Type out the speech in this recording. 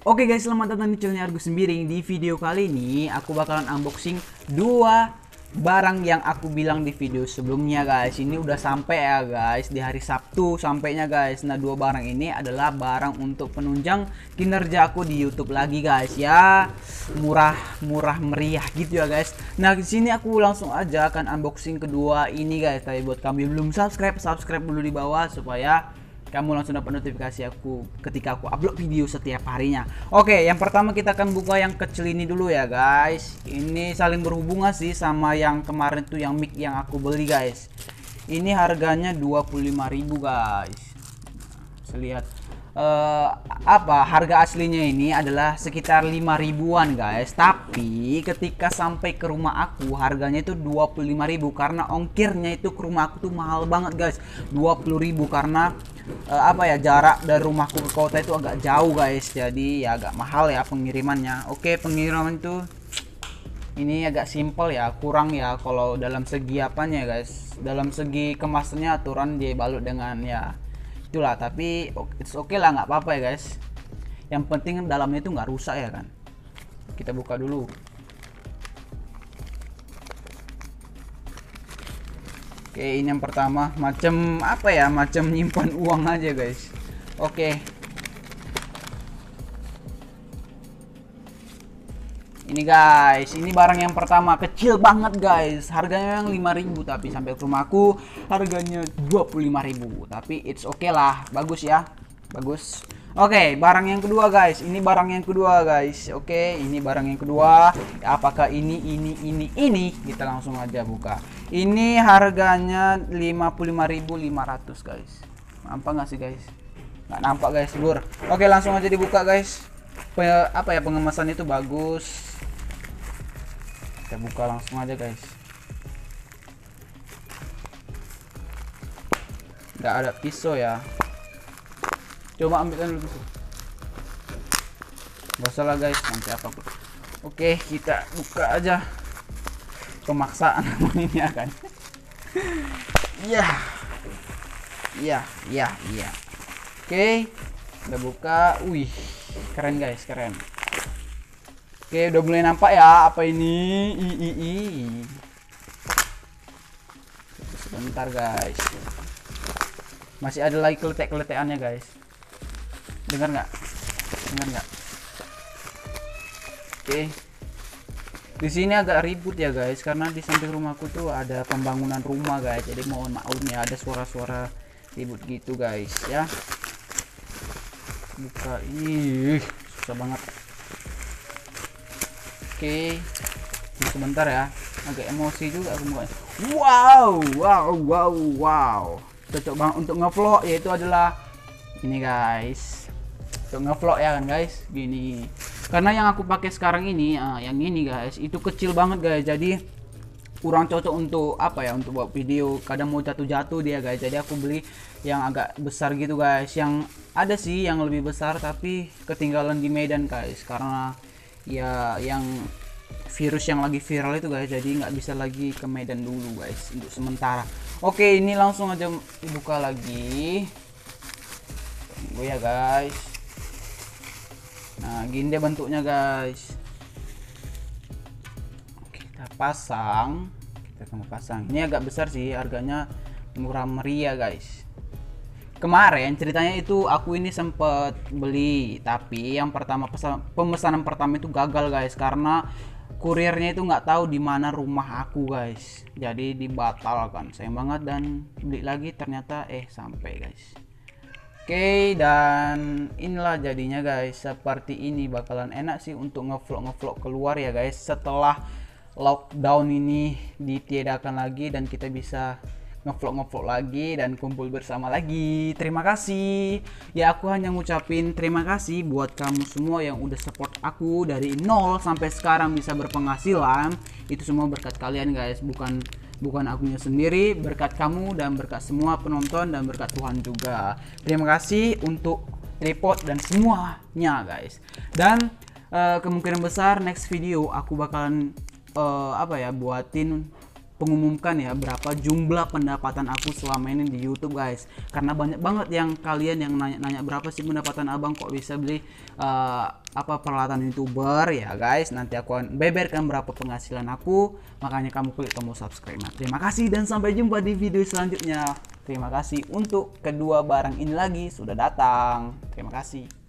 Oke guys, selamat datang di channelnya Argus Sembiring. Di video kali ini aku bakalan unboxing dua barang yang aku bilang di video sebelumnya guys. Ini udah sampai ya guys, di hari Sabtu sampainya guys. Nah, dua barang ini adalah barang untuk penunjang kinerja aku di YouTube lagi guys ya. Murah-murah meriah gitu ya guys. Nah, di sini aku langsung aja akan unboxing kedua ini guys. Tapi buat kami belum subscribe, subscribe dulu di bawah supaya kamu langsung dapat notifikasi aku ketika aku upload video setiap harinya oke yang pertama kita akan buka yang kecil ini dulu ya guys ini saling berhubungan sih sama yang kemarin tuh yang mic yang aku beli guys ini harganya 25.000 guys nah, Saya lihat uh, apa harga aslinya ini adalah sekitar 5 ribuan guys tapi ketika sampai ke rumah aku harganya itu 25 ribu karena ongkirnya itu ke rumah aku tuh mahal banget guys 20 ribu karena uh, apa ya jarak dari rumahku ke kota itu agak jauh guys jadi ya agak mahal ya pengirimannya oke pengiriman itu ini agak simple ya kurang ya kalau dalam segi apanya guys dalam segi kemasannya aturan dia balut dengan ya itulah tapi it's okay lah nggak apa-apa ya guys yang penting dalamnya itu nggak rusak ya kan kita buka dulu oke ini yang pertama macam apa ya macam nyimpan uang aja guys oke Ini guys, ini barang yang pertama kecil banget guys. Harganya yang 5000 tapi sampai ke rumahku harganya 25.000. Tapi it's okay lah, bagus ya. Bagus. Oke, okay, barang yang kedua guys. Ini barang yang kedua guys. Oke, okay, ini barang yang kedua. Apakah ini ini ini ini? Kita langsung aja buka. Ini harganya 55.500 guys. Nampak nggak sih guys? Gak nampak guys, Bur. Oke, okay, langsung aja dibuka guys. apa ya pengemasan itu bagus kita buka langsung aja guys nggak ada pisau ya coba ambilkan dulu pisau nggak salah guys nanti apa oke kita buka aja pemaksaan ini ya kan Ya, ya, iya iya oke udah buka wih keren guys keren Oke, udah mulai nampak ya apa ini? I i i. Sebentar guys. Masih ada lagi keletek-keletekannya guys. Dengar nggak? Dengar nggak? Oke. Di sini agak ribut ya guys karena di samping rumahku tuh ada pembangunan rumah guys. Jadi mohon maunya ya ada suara-suara ribut gitu guys ya. Buka ih susah banget. Oke. Okay. Sebentar ya. Agak emosi juga aku Wow, wow, wow, wow. Cocok banget untuk ngevlog yaitu adalah ini guys. Untuk ngevlog ya kan guys. Gini. Karena yang aku pakai sekarang ini, uh, yang ini guys, itu kecil banget guys. Jadi kurang cocok untuk apa ya untuk buat video kadang mau jatuh-jatuh dia guys jadi aku beli yang agak besar gitu guys yang ada sih yang lebih besar tapi ketinggalan di Medan guys karena ya yang virus yang lagi viral itu guys jadi nggak bisa lagi ke Medan dulu guys untuk sementara oke ini langsung aja buka lagi tunggu ya guys nah gini dia bentuknya guys kita pasang kita pasang ini agak besar sih harganya murah meriah guys kemarin ceritanya itu aku ini sempet beli tapi yang pertama pesan, pemesanan pertama itu gagal guys karena kurirnya itu nggak tahu di mana rumah aku guys jadi dibatalkan sayang banget dan beli lagi ternyata eh sampai guys Oke okay, dan inilah jadinya guys seperti ini bakalan enak sih untuk ngevlog ngevlog keluar ya guys setelah lockdown ini ditiadakan lagi dan kita bisa ngevlog-ngevlog lagi dan kumpul bersama lagi. Terima kasih. Ya aku hanya ngucapin terima kasih buat kamu semua yang udah support aku dari nol sampai sekarang bisa berpenghasilan. Itu semua berkat kalian guys, bukan bukan akunya sendiri, berkat kamu dan berkat semua penonton dan berkat Tuhan juga. Terima kasih untuk tripod dan semuanya guys. Dan uh, kemungkinan besar next video aku bakalan uh, apa ya buatin pengumumkan ya berapa jumlah pendapatan aku selama ini di YouTube guys karena banyak banget yang kalian yang nanya-nanya berapa sih pendapatan abang kok bisa beli uh, apa peralatan youtuber ya guys nanti aku akan beberkan berapa penghasilan aku makanya kamu klik tombol subscribe nah, terima kasih dan sampai jumpa di video selanjutnya terima kasih untuk kedua barang ini lagi sudah datang terima kasih